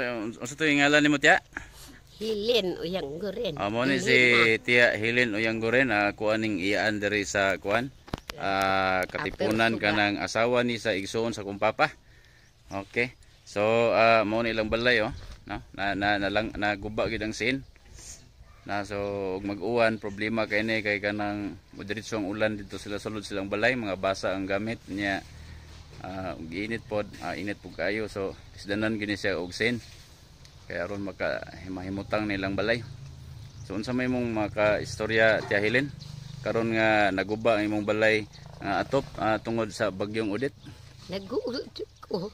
unsa to ngalan nimo tiya? Hilin Uyang Uyangguren. Amo ni si ah. tiya Hilin Uyangguren uh, ah, kuan ning iyaan diri sa kuan uh, katipunan kanang asawa ni sa igsoon sa kumpapa. Okay. So uh, mo ni lang balay oh, no? Na na, na lang naguba gid ang sin. Na so mag-uwan problema kay ni kay kanang moderitsong ulan dito sila sulod silang balay mga basa ang gamit niya uh, ah, init pod uh, ah, init po kayo so isdanan gini siya og sen kaya aron maka mahimutang nilang balay so unsa may mong maka istorya Helen karon nga naguba ang imong balay uh, atop uh, tungod sa bagyong udit naguol ko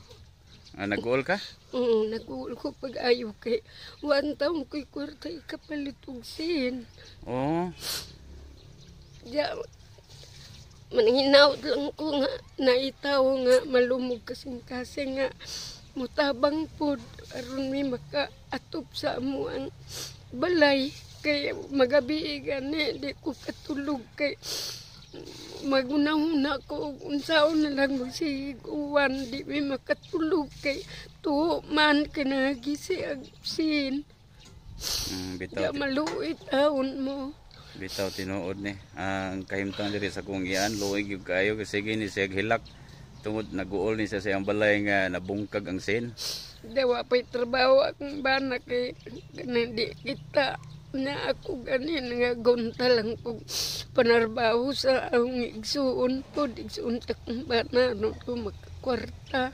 uh, naguol ka mm, naguol ko pag ayo kay one taon ko'y kwarta ikapalit og sen oh. Yeah mananginaot lang ko nga naitaw nga malumog kasing kasing nga mutabang pod aron mi maka atop sa amo ang balay kay magabi gani di ko katulog kay magunahuna ko unsaon na lang magsiguan di mi makatulog kay tuo man kanagi si agsin mm, bitaw di maluit aon mo bitaw tinuod ni ang kahimtang diri sa kungian luwig yung kayo kasi gini siya hilak tungod naguol ni siya sa iyang balay nga nabungkag ang sin dawa pa'y trabaho akong bana kay di kita na ako ganin nga gunta lang ko panarbaho sa ang igsuon po igsuon takong bana no ko magkakwarta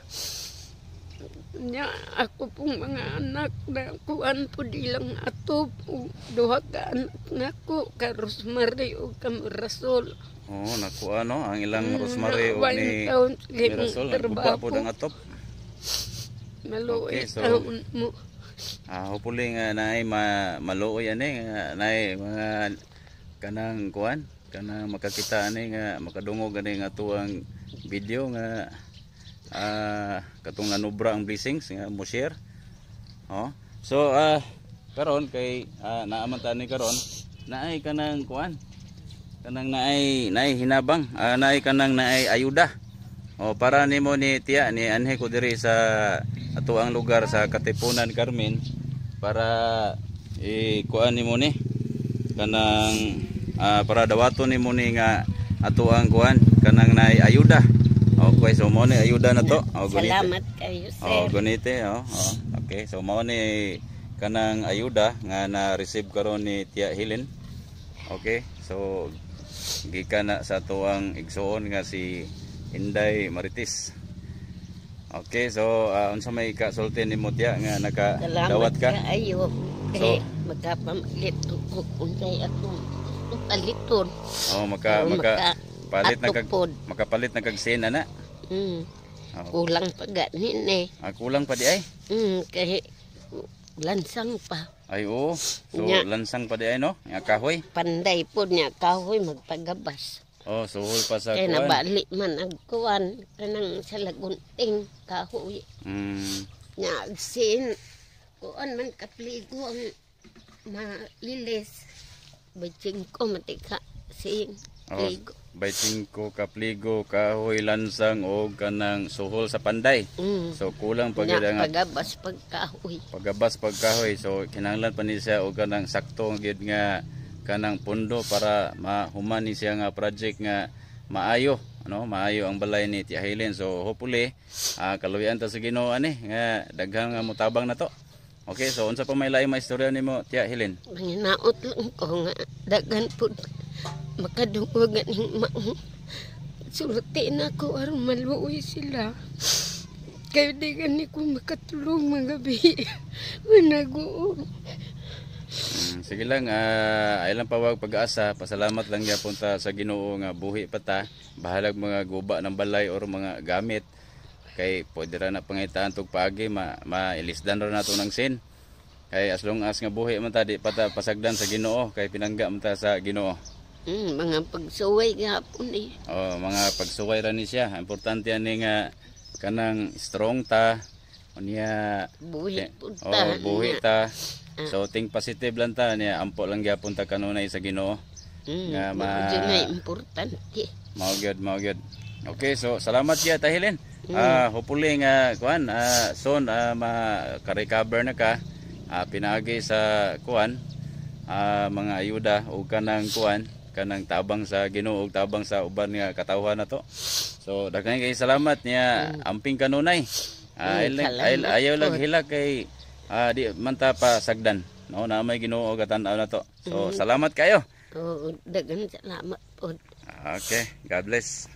niya ako pong mga anak na kuan po dilang ato po duha ka anak na ko ka Rosemary o ka Mirasol oh nakuha no ang ilang mm, Rosemary o ni Mirasol nagkuha po ng atop maluoy okay, so, taon mo ah hopefully nga na ay ma, maluoy ani na ay mga kanang kuan kana makakita ani nga makadungog ani nga tuwang video nga uh, katong nanubra ang blessings nga mo share oh so uh, karon kay uh, ah, naaman ta ni karon naay kanang kuan kanang naay naay hinabang uh, naay kanang naay ayuda oh para ni mo ni tiya ni anhe ko diri sa ato lugar sa Katipunan Carmen para ikuan ni mo ni kanang uh, para dawaton ni mo ni nga ato kuan kanang naay ayuda Okay, so mo ni ayuda na to. Oh, gunite. Salamat kayo, sir. Oh, gunite, oh. oh. Okay, so mo ni kanang ayuda nga na-receive karon ni Tia Helen. Okay, so gikan na sa tuwang igsuon nga si Inday Maritis. Okay, so uh, unsa may kasulti ni mo Tia nga dawat ka? Salamat kayo. So, magkapamalit ko kung kaya akong paliton. Oh, maka, so, maka, maka Makapalit at na kag tupod. makapalit na kag sena na. Mm. Oh. Kulang pa ganin ni. Ah, kulang pa di ay. Mm, kahit lansang pa. Ay oo. So Nya. lansang pa di ay no? Nga kahoy. Panday po nya kahoy magpagabas. Oh, suhol pa sa Kaya kuwan. Kaya nabali man ang kuwan. Kanang sa lagunting kahoy. Mm. Nya sin. Kuwan man kapligo ang malilis. Bajing ko matika. Sing. Oh. Ligo baitingko, kapligo, kahoy, lansang o kanang suhol sa panday. Mm. So kulang pag nga, pagabas pagkahoy. Pagabas pagkahoy. So kinahanglan pa ni siya og kanang sakto gid nga kanang pundo para mahuman ni siya nga project nga maayo no maayo ang balay ni Tia Helen so hopefully uh, ah, kaluyan ta sa Ginoo ani nga daghang nga mutabang na to okay so unsa pa may lain may istorya nimo Tia Helen manginaot lang ko nga daghan pud makadungog ng maong surti na ako aron maluoy sila kaya di gani ko makatulong mga bi managoon Hmm, sige lang, uh, ay lang pawag pag-asa. Pasalamat lang niya punta sa Ginoo nga buhi pa ta. Bahalag mga guba ng balay or mga gamit. Kay pwede ra na pangitaan tog paagi ma mailisdan ra nato ng sin. Kay as long as nga buhi man ta di pata pasagdan sa Ginoo kay pinangga man ta sa Ginoo. Mm, mga pagsuway gahapon eh. Oh, mga pagsuway ra ni siya. Importante ani nga kanang strong ta unya buhi eh, punta. Oh, buhi ta. Ah. So think positive lang ta niya ampo lang gyapon ta kanunay sa Ginoo. Mm, nga ma importante. Mao gyud, mao gyud. Okay, so salamat ya tahilen. Mm. Uh, ah, hopefully nga kuan uh, soon uh, ma-recover na ka uh, pinagi sa kuan uh, mga ayuda o kanang kuan kanang tabang sa Ginoo ug tabang sa uban nga katawhan na So daghan kay salamat niya mm. amping kanunay. Uh, mm, ay, ah, ayaw lang hila kay uh, di man ta pa sagdan. No na may Ginoo gatan-aw na So mm. salamat kayo. Oo, oh, daghan salamat po. Ah, okay, God bless.